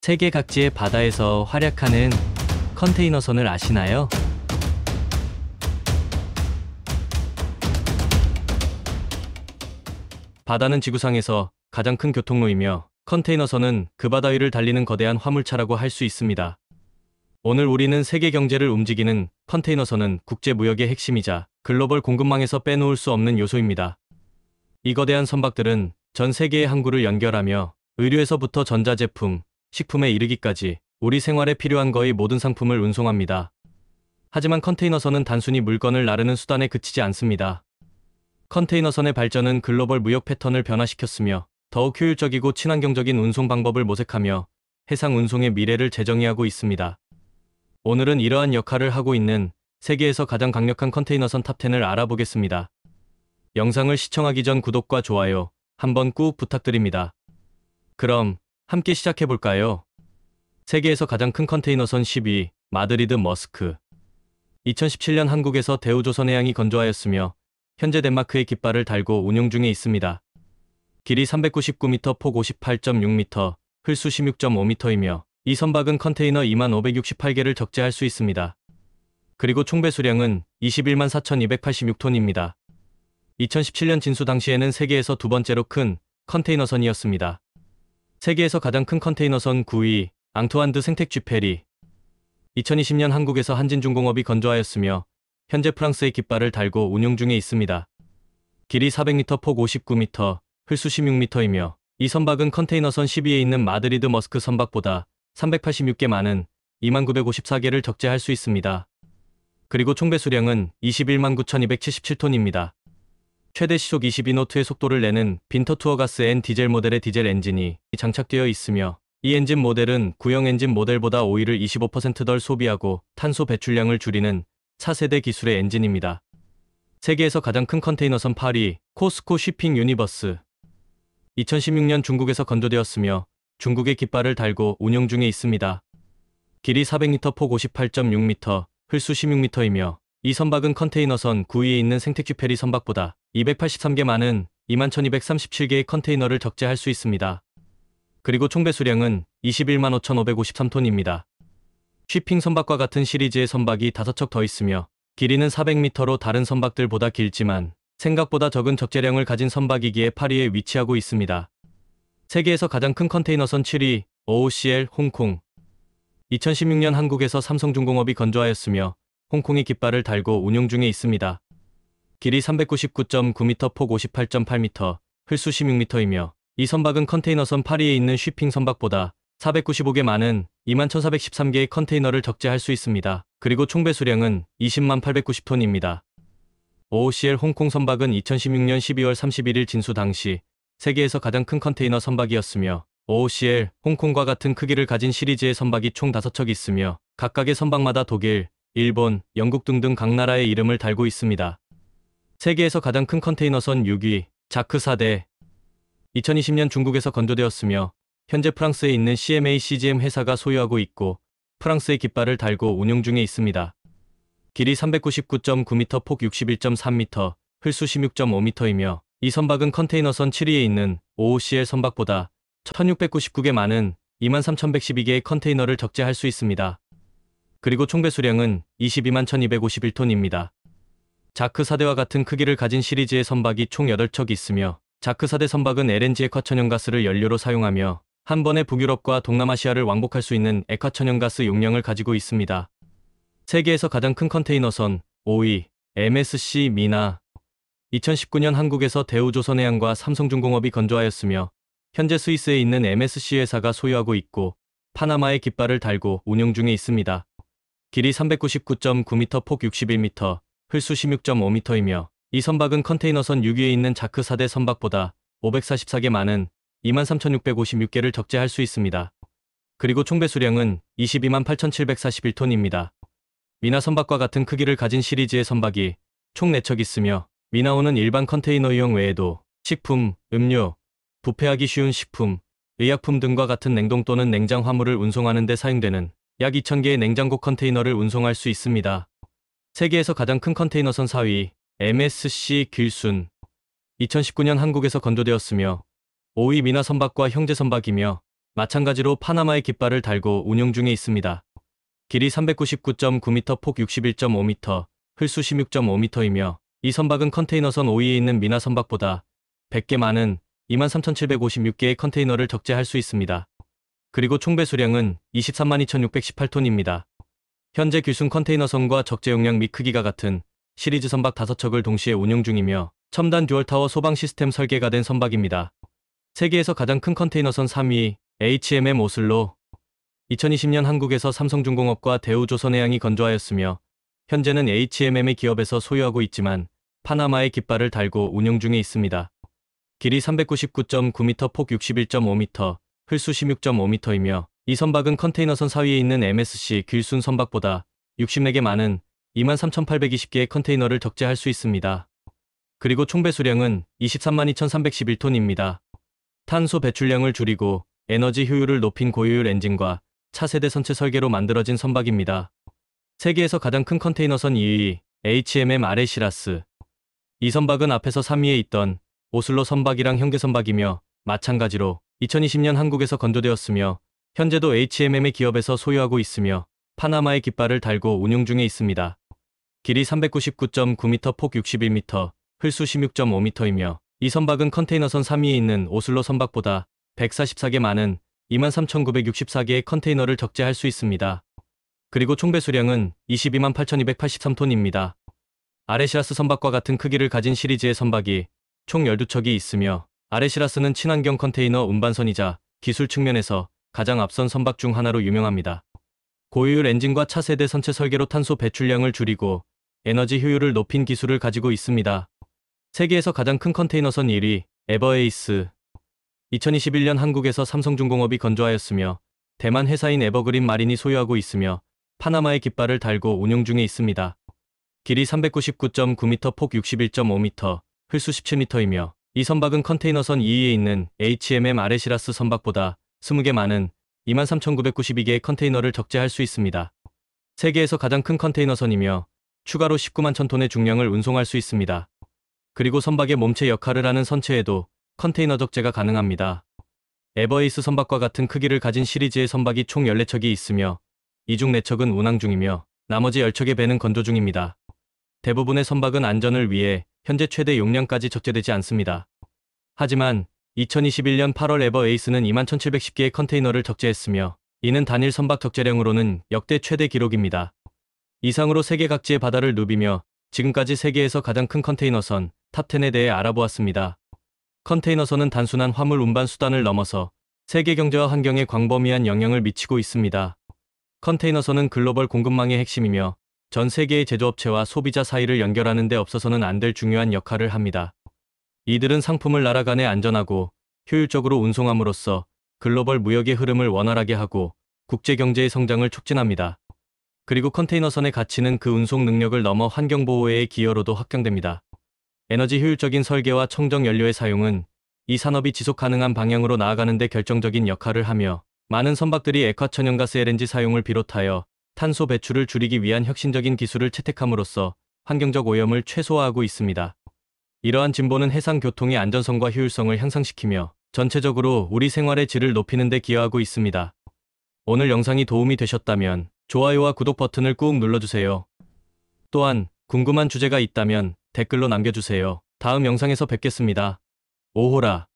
세계 각지의 바다에서 활약하는 컨테이너선을 아시나요? 바다는 지구상에서 가장 큰 교통로이며 컨테이너선은 그 바다 위를 달리는 거대한 화물차라고 할 수 있습니다. 오늘 우리는 세계 경제를 움직이는 컨테이너선은 국제 무역의 핵심이자 글로벌 공급망에서 빼놓을 수 없는 요소입니다. 이 거대한 선박들은 전 세계의 항구를 연결하며 의류에서부터 전자제품, 식품에 이르기까지 우리 생활에 필요한 거의 모든 상품을 운송합니다. 하지만 컨테이너선은 단순히 물건을 나르는 수단에 그치지 않습니다. 컨테이너선의 발전은 글로벌 무역 패턴을 변화시켰으며 더욱 효율적이고 친환경적인 운송 방법을 모색하며 해상 운송의 미래를 재정의하고 있습니다. 오늘은 이러한 역할을 하고 있는 세계에서 가장 강력한 컨테이너선 탑10을 알아보겠습니다. 영상을 시청하기 전 구독과 좋아요 한번 꾹 부탁드립니다. 그럼 함께 시작해볼까요? 세계에서 가장 큰 컨테이너선 1 0위 마드리드 머스크. 2017년 한국에서 대우조선해 양이 건조하였으며 현재 덴마크의 깃발을 달고 운용 중에 있습니다. 길이 399m, 폭 58.6m, 흘수 16.5m이며 이 선박은 컨테이너 2568개를 적재할 수 있습니다. 그리고 총 배수량은 21만 4286톤입니다. 2017년 진수 당시에는 세계에서 두 번째로 큰 컨테이너선이었습니다. 세계에서 가장 큰 컨테이너선 9위 앙투안드 생텍 쥐페리 2020년 한국에서 한진중공업이 건조하였으며 현재 프랑스의 깃발을 달고 운용 중에 있습니다. 길이 400m 폭 59m, 흘수 16m이며 이 선박은 컨테이너선 1 0위에 있는 마드리드 머스크 선박보다 386개 많은 2954개를 적재할 수 있습니다. 그리고 총 배수량은 2 1 9277톤입니다. 최대 시속 22노트의 속도를 내는 빈터투어가스 N 디젤 모델의 디젤 엔진이 장착되어 있으며 이 엔진 모델은 구형 엔진 모델보다 오일을 25%덜 소비하고 탄소 배출량을 줄이는 차세대 기술의 엔진입니다. 세계에서 가장 큰 컨테이너선 파리 코스코 쉬핑 유니버스 2016년 중국에서 건조되었으며 중국의 깃발을 달고 운영 중에 있습니다. 길이 400m 폭 58.6m, 흘수 16m이며 이 선박은 컨테이너선 9위에 있는 생태큐페리 선박보다 283개 많은 21,237개의 컨테이너를 적재할 수 있습니다. 그리고 총 배수량은 21만 5,553톤입니다. 쉬핑 선박과 같은 시리즈의 선박이 5척 더 있으며 길이는 400m로 다른 선박들보다 길지만 생각보다 적은 적재량을 가진 선박이기에 파리에 위치하고 있습니다. 세계에서 가장 큰 컨테이너선 7위 OOCL 홍콩 2016년 한국에서 삼성중공업이 건조하였으며 홍콩이 깃발을 달고 운용 중에 있습니다. 길이 399.9m 폭 58.8m, 흘수 16m이며 이 선박은 컨테이너선 파리에 있는 쉬핑 선박보다 495개 많은 21,413개의 컨테이너를 적재할 수 있습니다. 그리고 총 배수량은 20만 890톤입니다. OOCL 홍콩 선박은 2016년 12월 31일 진수 당시 세계에서 가장 큰 컨테이너 선박이었으며 OOCL 홍콩과 같은 크기를 가진 시리즈의 선박이 총 5척 있으며 각각의 선박마다 독일, 일본, 영국 등등 각 나라의 이름을 달고 있습니다. 세계에서 가장 큰 컨테이너선 6위 자크 4대 2020년 중국에서 건조되었으며 현재 프랑스에 있는 CMA CGM 회사가 소유하고 있고 프랑스의 깃발을 달고 운영 중에 있습니다. 길이 399.9m 폭 61.3m 흘수 16.5m이며 이 선박은 컨테이너선 7위에 있는 OOCL 선박보다 1699개 많은 23,112개의 컨테이너를 적재할 수 있습니다. 그리고 총 배수량은 221,251톤입니다. 자크 사대와 같은 크기를 가진 시리즈의 선박이 총 8척 있으며 자크 사대 선박은 LNG 액화천연가스를 연료로 사용하며 한 번에 북유럽과 동남아시아를 왕복할 수 있는 액화천연가스 용량을 가지고 있습니다. 세계에서 가장 큰 컨테이너선 5위 e, MSC 미나 2019년 한국에서 대우조선해양과 삼성중공업이 건조하였으며 현재 스위스에 있는 MSC 회사가 소유하고 있고 파나마의 깃발을 달고 운영 중에 있습니다. 길이 399.9m 폭 61m, 흘수 16.5m이며 이 선박은 컨테이너선 6위에 있는 자크 4대 선박보다 544개 많은 23,656개를 적재할 수 있습니다. 그리고 총배수량은 22만 8,741톤입니다. 미나 선박과 같은 크기를 가진 시리즈의 선박이 총 4척 있으며 미나호는 일반 컨테이너용 외에도 식품, 음료, 부패하기 쉬운 식품, 의약품 등과 같은 냉동 또는 냉장 화물을 운송하는 데 사용되는 약 2,000개의 냉장고 컨테이너를 운송할 수 있습니다. 세계에서 가장 큰 컨테이너선 4위 MSC 길순 2019년 한국에서 건조되었으며 5위 미나 선박과 형제 선박이며 마찬가지로 파나마의 깃발을 달고 운영 중에 있습니다. 길이 399.9m 폭 61.5m, 흘수 16.5m이며 이 선박은 컨테이너선 5위에 있는 미나 선박보다 100개 많은 23,756개의 컨테이너를 적재할 수 있습니다. 그리고 총 배수량은 232,618톤입니다. 현재 귀순 컨테이너선과 적재 용량 및 크기가 같은 시리즈 선박 5척을 동시에 운영 중이며 첨단 듀얼타워 소방 시스템 설계가 된 선박입니다. 세계에서 가장 큰 컨테이너선 3위 HMM 오슬로 2020년 한국에서 삼성중공업과 대우조선해양이 건조하였으며 현재는 HMM의 기업에서 소유하고 있지만 파나마의 깃발을 달고 운영 중에 있습니다. 길이 399.9m 폭 61.5m, 흘수 16.5m이며 이 선박은 컨테이너선 사위에 있는 MSC 길순 선박보다 60렉에 많은 23,820개의 컨테이너를 적재할 수 있습니다. 그리고 총 배수량은 232,311톤입니다. 탄소 배출량을 줄이고 에너지 효율을 높인 고효율 엔진과 차세대 선체 설계로 만들어진 선박입니다. 세계에서 가장 큰 컨테이너선 2위 HMM 아레시라스. 이 선박은 앞에서 3위에 있던 오슬로 선박이랑 형제선박이며 마찬가지로 2020년 한국에서 건조되었으며 현재도 HMM의 기업에서 소유하고 있으며 파나마의 깃발을 달고 운용 중에 있습니다. 길이 399.9m 폭 61m, 흘수 16.5m이며 이 선박은 컨테이너선 3위에 있는 오슬로 선박보다 144개 많은 23,964개의 컨테이너를 적재할 수 있습니다. 그리고 총 배수량은 2 2 8,283톤입니다. 아레시라스 선박과 같은 크기를 가진 시리즈의 선박이 총 12척이 있으며 아레시라스는 친환경 컨테이너 운반선이자 기술 측면에서 가장 앞선 선박 중 하나로 유명합니다. 고유율 엔진과 차세대 선체 설계로 탄소 배출량을 줄이고 에너지 효율을 높인 기술을 가지고 있습니다. 세계에서 가장 큰 컨테이너선 1위 에버에이스 2021년 한국에서 삼성중공업이 건조하였으며 대만 회사인 에버그린 마린이 소유하고 있으며 파나마의 깃발을 달고 운용 중에 있습니다. 길이 399.9m 폭 61.5m, 흘수 17m이며 이 선박은 컨테이너선 2위에 있는 HMM 아레시라스 선박보다 20개 많은 23,992개의 컨테이너를 적재할 수 있습니다. 세계에서 가장 큰 컨테이너선이며 추가로 19만 천 톤의 중량을 운송할 수 있습니다. 그리고 선박의 몸체 역할을 하는 선체에도 컨테이너 적재가 가능합니다. 에버에이스 선박과 같은 크기를 가진 시리즈의 선박이 총 14척이 있으며 이중 4척은 운항 중이며 나머지 10척의 배는 건조 중입니다. 대부분의 선박은 안전을 위해 현재 최대 용량까지 적재되지 않습니다. 하지만 2021년 8월 에버 에이스는 21,710개의 컨테이너를 적재했으며 이는 단일 선박 적재량으로는 역대 최대 기록입니다. 이상으로 세계 각지의 바다를 누비며 지금까지 세계에서 가장 큰 컨테이너선 탑10에 대해 알아보았습니다. 컨테이너선은 단순한 화물 운반 수단을 넘어서 세계 경제와 환경에 광범위한 영향을 미치고 있습니다. 컨테이너선은 글로벌 공급망의 핵심이며 전 세계의 제조업체와 소비자 사이를 연결하는 데 없어서는 안 될 중요한 역할을 합니다. 이들은 상품을 나라 간에 안전하고 효율적으로 운송함으로써 글로벌 무역의 흐름을 원활하게 하고 국제경제의 성장을 촉진합니다. 그리고 컨테이너선의 가치는 그 운송 능력을 넘어 환경보호의 기여로도 확장됩니다. 에너지 효율적인 설계와 청정 연료의 사용은 이 산업이 지속 가능한 방향으로 나아가는 데 결정적인 역할을 하며 많은 선박들이 액화천연가스 LNG 사용을 비롯하여 탄소 배출을 줄이기 위한 혁신적인 기술을 채택함으로써 환경적 오염을 최소화하고 있습니다. 이러한 진보는 해상 교통의 안전성과 효율성을 향상시키며 전체적으로 우리 생활의 질을 높이는 데 기여하고 있습니다. 오늘 영상이 도움이 되셨다면 좋아요와 구독 버튼을 꾹 눌러주세요. 또한 궁금한 주제가 있다면 댓글로 남겨주세요. 다음 영상에서 뵙겠습니다. 오호라